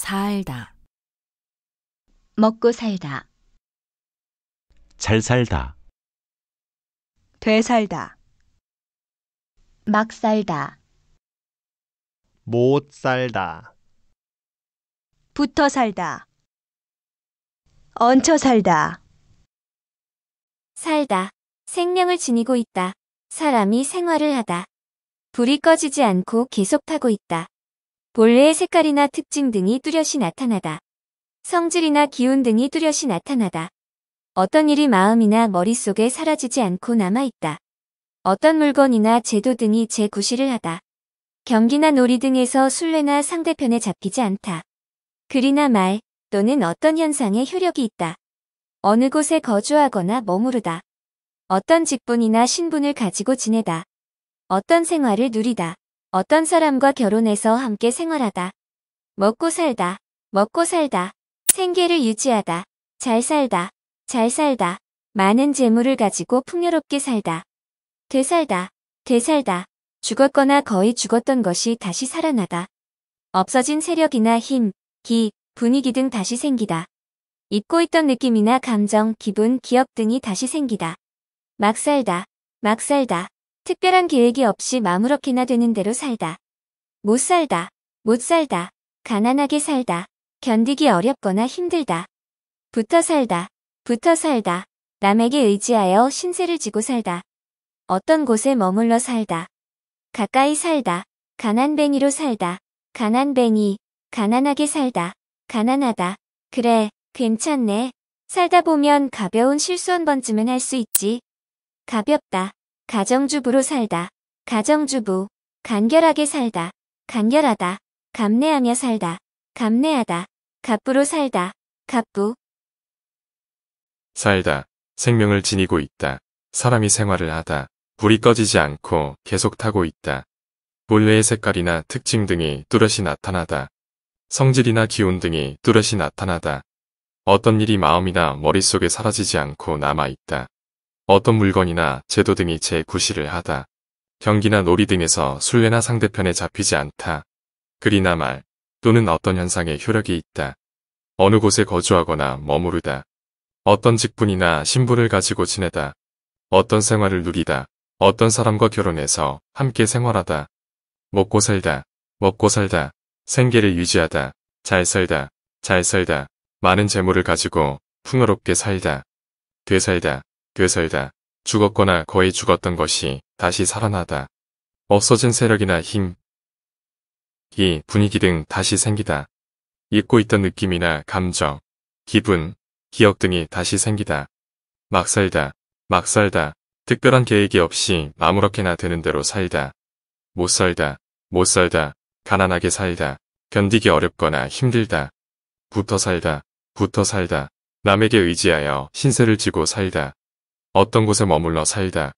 살다 먹고 살다 잘 살다 되살다 막 살다 못 살다 붙어 살다 얹혀 살다 살다 생명을 지니고 있다 사람이 생활을 하다 불이 꺼지지 않고 계속 타고 있다 본래의 색깔이나 특징 등이 뚜렷이 나타나다. 성질이나 기운 등이 뚜렷이 나타나다. 어떤 일이 마음이나 머릿속에 사라지지 않고 남아있다. 어떤 물건이나 제도 등이 제구실을 하다. 경기나 놀이 등에서 순례나 상대편에 잡히지 않다. 글이나 말 또는 어떤 현상에 효력이 있다. 어느 곳에 거주하거나 머무르다. 어떤 직분이나 신분을 가지고 지내다. 어떤 생활을 누리다. 어떤 사람과 결혼해서 함께 생활하다. 먹고 살다. 먹고 살다. 생계를 유지하다. 잘 살다. 잘 살다. 많은 재물을 가지고 풍요롭게 살다. 되살다. 되살다. 죽었거나 거의 죽었던 것이 다시 살아나다. 없어진 세력이나 힘, 기, 분위기 등 다시 생기다. 잊고 있던 느낌이나 감정, 기분, 기억 등이 다시 생기다. 막 살다. 막 살다. 특별한 계획이 없이 마무렇게나 되는 대로 살다. 못 살다. 못 살다. 가난하게 살다. 견디기 어렵거나 힘들다. 붙어 살다. 붙어 살다. 남에게 의지하여 신세를 지고 살다. 어떤 곳에 머물러 살다. 가까이 살다. 가난뱅이로 살다. 가난뱅이. 가난하게 살다. 가난하다. 그래. 괜찮네. 살다 보면 가벼운 실수 한 번쯤은 할 수 있지. 가볍다. 가정주부로 살다. 가정주부. 간결하게 살다. 간결하다. 감내하며 살다. 감내하다. 갑부로 살다. 갑부. 살다. 생명을 지니고 있다. 사람이 생활을 하다. 불이 꺼지지 않고 계속 타고 있다. 본래의 색깔이나 특징 등이 뚜렷이 나타나다. 성질이나 기운 등이 뚜렷이 나타나다. 어떤 일이 마음이나 머릿속에 사라지지 않고 남아있다. 어떤 물건이나 제도 등이 재구시를 하다. 경기나 놀이 등에서 술례나 상대편에 잡히지 않다. 글이나 말 또는 어떤 현상에 효력이 있다. 어느 곳에 거주하거나 머무르다. 어떤 직분이나 신분을 가지고 지내다. 어떤 생활을 누리다. 어떤 사람과 결혼해서 함께 생활하다. 먹고 살다. 먹고 살다. 생계를 유지하다. 잘 살다. 잘 살다. 많은 재물을 가지고 풍요롭게 살다. 되살다. 괴살다. 죽었거나 거의 죽었던 것이 다시 살아나다. 없어진 세력이나 힘, 이 분위기 등 다시 생기다. 잊고 있던 느낌이나 감정, 기분, 기억 등이 다시 생기다. 막 살다, 막 살다. 특별한 계획이 없이 아무렇게나 되는 대로 살다. 못 살다, 못 살다. 가난하게 살다. 견디기 어렵거나 힘들다. 붙어 살다, 붙어 살다. 남에게 의지하여 신세를 지고 살다. 어떤 곳에 머물러 살다.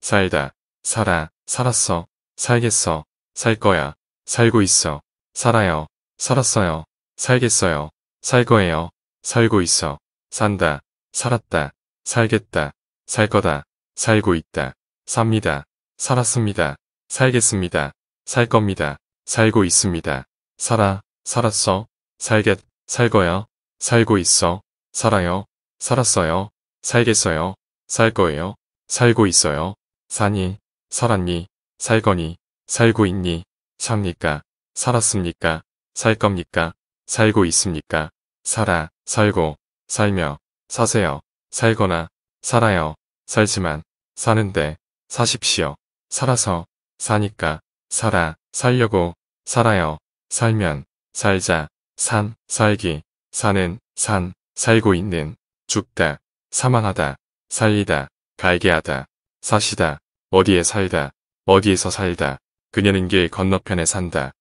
살다. 살아. 살았어. 살겠어. 살 거야. 살고 있어. 살아요. 살았어요. 살겠어요. 살 거예요. 살고 있어. 산다. 살았다. 살겠다. 살 거다. 살고 있다. 삽니다. 살았습니다. 살겠습니다. 살 겁니다. 살고 있습니다. 살아. 살았어. 살겠. 살 거야. 살고 있어. 살아요. 살았어요. 살겠어요. 살 거예요. 살고 있어요. 사니, 살았니, 살거니, 살고 있니, 삽니까, 살았습니까, 살 겁니까, 살고 있습니까, 살아, 살고, 살며, 사세요, 살거나, 살아요, 살지만, 사는데, 사십시오, 살아서, 사니까, 살아, 살려고, 살아요, 살면, 살자, 산, 살기, 사는, 산, 살고 있는, 죽다, 사망하다, 살리다, 갈게하다, 사시다, 어디에 살다, 어디에서 살다, 그녀는 길 건너편에 산다.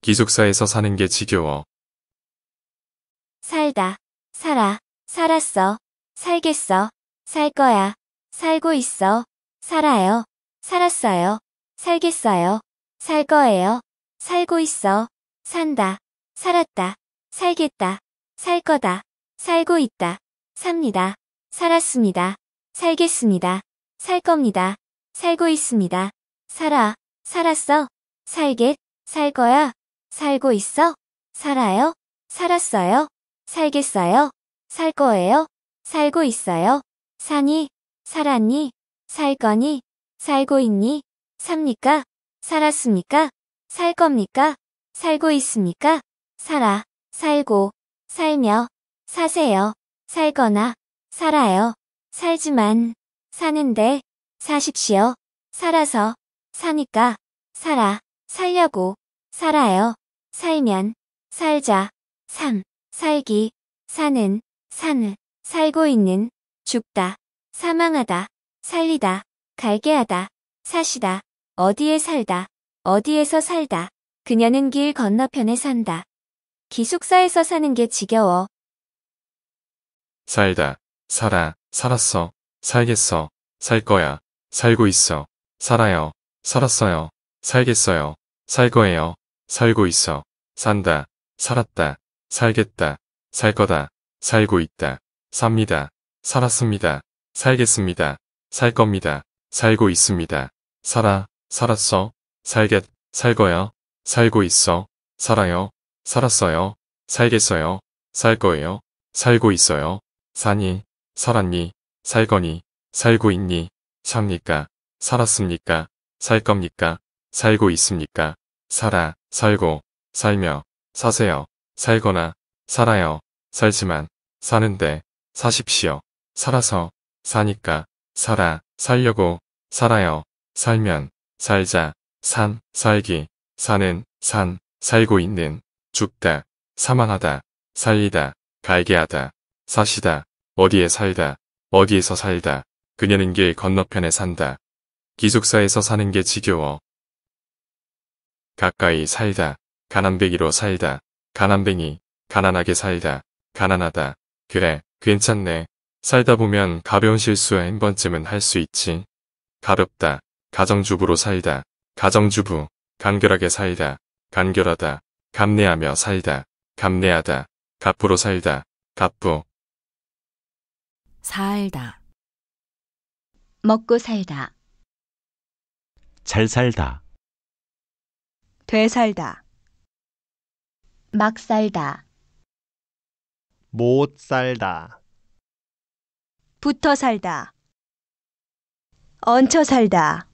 기숙사에서 사는 게 지겨워. 살다, 살아, 살았어, 살겠어, 살 거야, 살고 있어, 살아요, 살았어요, 살겠어요, 살 거예요, 살고 있어, 산다, 살았다, 살겠다, 살 거다, 살고 있다, 삽니다. 살았습니다. 살겠습니다. 살 겁니다. 살고 있습니다. 살아. 살았어. 살겠. 살 거야. 살고 있어. 살아요. 살았어요. 살겠어요. 살 거예요. 살고 있어요. 사니. 살았니. 살 거니. 살고 있니. 삽니까? 살았습니까? 살 겁니까? 살고 있습니까? 살아. 살고. 살며. 사세요. 살거나. 살아요. 살지만 사는데 사십시오. 살아서 사니까 살아 살려고 살아요. 살면 살자 삶 살기 사는 산을, 살고 있는 죽다 사망하다 살리다 갈게 하다 사시다 어디에 살다 어디에서 살다 그녀는 길 건너편에 산다 기숙사에서 사는 게 지겨워 살다 살아, 살았어, 살겠어, 살 거야, 살고 있어, 살아요, 살았어요, 살겠어요, 살 거예요, 살고 있어, 산다, 살았다, 살겠다, 살 거다, 살고 있다, 삽니다, 살았습니다, 살겠습니다, 살 겁니다, 살고 있습니다, 살아, 살았어, 살겠, 살 거야, 살고 있어, 살아요, 살았어요, 살겠어요, 살 거예요, 살고 있어요, 산이, 살았니? 살거니? 살고 있니? 삽니까? 살았습니까? 살 겁니까? 살고 있습니까? 살아, 살고, 살며, 사세요, 살거나, 살아요, 살지만, 사는데, 사십시오. 살아서, 사니까, 살아, 살려고, 살아요, 살면, 살자, 산, 살기, 사는, 산, 살고 있는, 죽다, 사망하다, 살리다, 갈게하다, 사시다, 어디에 살다, 어디에서 살다, 그녀는 길 건너편에 산다. 기숙사에서 사는 게 지겨워. 가까이 살다, 가난뱅이로 살다, 가난뱅이, 가난하게 살다, 가난하다. 그래, 괜찮네. 살다 보면 가벼운 실수 한 번쯤은 할 수 있지. 가볍다, 가정주부로 살다, 가정주부, 간결하게 살다, 간결하다, 감내하며 살다, 감내하다, 갑부로 살다, 갑부, 살다 먹고 살다 잘 살다 되살다 막 살다 못 살다 붙어 살다 얹혀 살다